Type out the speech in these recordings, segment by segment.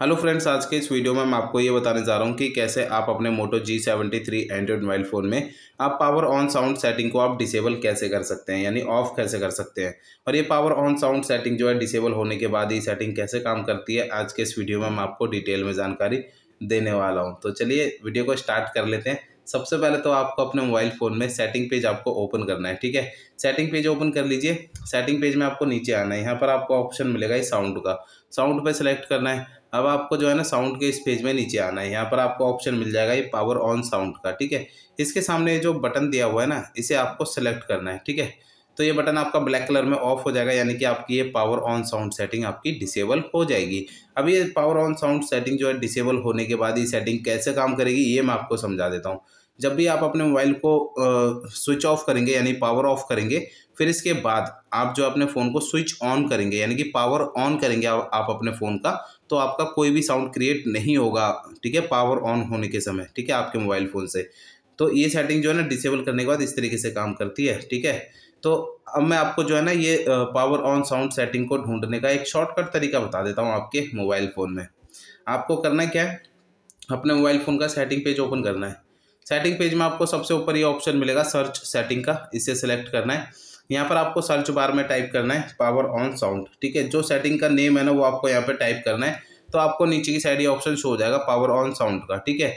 hello friends आज के इस वीडियो में मैं आपको ये बताने जा रहा हूँ कि कैसे आप अपने Moto G seventy three Android mobile phone में आप पावर ऑन साउंड सेटिंग को आप डिसेबल कैसे कर सकते हैं यानी ऑफ कैसे कर सकते हैं और ये पावर ऑन साउंड सेटिंग जो है डिसेबल होने के बाद ये सेटिंग कैसे काम करती है आज के इस वीडियो में मैं आपको डिटेल में जानकारी देने वाला हूँ तो चलिए वीडियो को स्टार्ट कर लेते हैं सबसे पहले तो आपको अपने मोबाइल फ़ोन में सेटिंग पेज आपको ओपन करना है ठीक है सेटिंग पेज ओपन कर लीजिए सेटिंग पेज में आपको नीचे आना है यहाँ पर आपको ऑप्शन मिलेगा साउंड का साउंड पे सेलेक्ट करना है अब आपको जो है ना साउंड के इस पेज में नीचे आना है यहाँ पर आपको ऑप्शन मिल जाएगा ये पावर ऑन साउंड का ठीक है इसके सामने जो बटन दिया हुआ है ना इसे आपको सेलेक्ट करना है ठीक है तो ये बटन आपका ब्लैक कलर में ऑफ हो जाएगा यानी कि आपकी ये पावर ऑन साउंड सेटिंग आपकी डिसेबल हो जाएगी अब ये पावर ऑन साउंड सेटिंग जो है डिसेबल होने के बाद ये सेटिंग कैसे काम करेगी ये मैं आपको समझा देता हूँ जब भी आप अपने मोबाइल को स्विच ऑफ करेंगे यानी पावर ऑफ करेंगे फिर इसके बाद आप जो अपने फ़ोन को स्विच ऑन करेंगे यानी कि पावर ऑन करेंगे आप, अपने फ़ोन का तो आपका कोई भी साउंड क्रिएट नहीं होगा ठीक है पावर ऑन होने के समय ठीक है आपके मोबाइल फ़ोन से तो ये सेटिंग जो है ना डिसेबल करने के बाद इस तरीके से काम करती है ठीक है तो अब मैं आपको जो है ना ये पावर ऑन साउंड सेटिंग को ढूंढने का एक शॉर्टकट तरीका बता देता हूँ आपके मोबाइल फ़ोन में आपको करना क्या है अपने मोबाइल फ़ोन का सेटिंग पेज ओपन करना है सेटिंग पेज में आपको सबसे ऊपर ये ऑप्शन मिलेगा सर्च सेटिंग का इसे सेलेक्ट करना है यहाँ पर आपको सर्च बार में टाइप करना है पावर ऑन साउंड ठीक है जो सेटिंग का नेम है ना वो आपको यहाँ पर टाइप करना है तो आपको नीचे की साइड ये ऑप्शन शो हो जाएगा पावर ऑन साउंड का ठीक है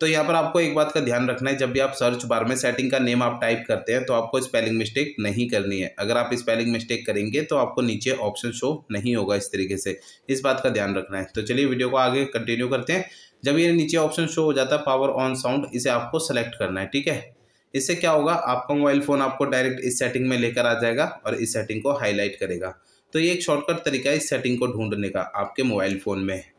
तो यहाँ पर आपको एक बात का ध्यान रखना है जब भी आप सर्च बार में सेटिंग का नेम आप टाइप करते हैं तो आपको स्पेलिंग मिस्टेक नहीं करनी है अगर आप स्पेलिंग मिस्टेक करेंगे तो आपको नीचे ऑप्शन शो नहीं होगा इस तरीके से इस बात का ध्यान रखना है तो चलिए वीडियो को आगे कंटिन्यू करते हैं जब ये नीचे ऑप्शन शो हो जाता है पावर ऑन साउंड इसे आपको सेलेक्ट करना है ठीक है इससे क्या होगा आपका मोबाइल फ़ोन आपको डायरेक्ट इस सेटिंग में लेकर आ जाएगा और इस सेटिंग को हाईलाइट करेगा तो ये एक शॉर्टकट तरीका है इस सेटिंग को ढूंढने का आपके मोबाइल फ़ोन में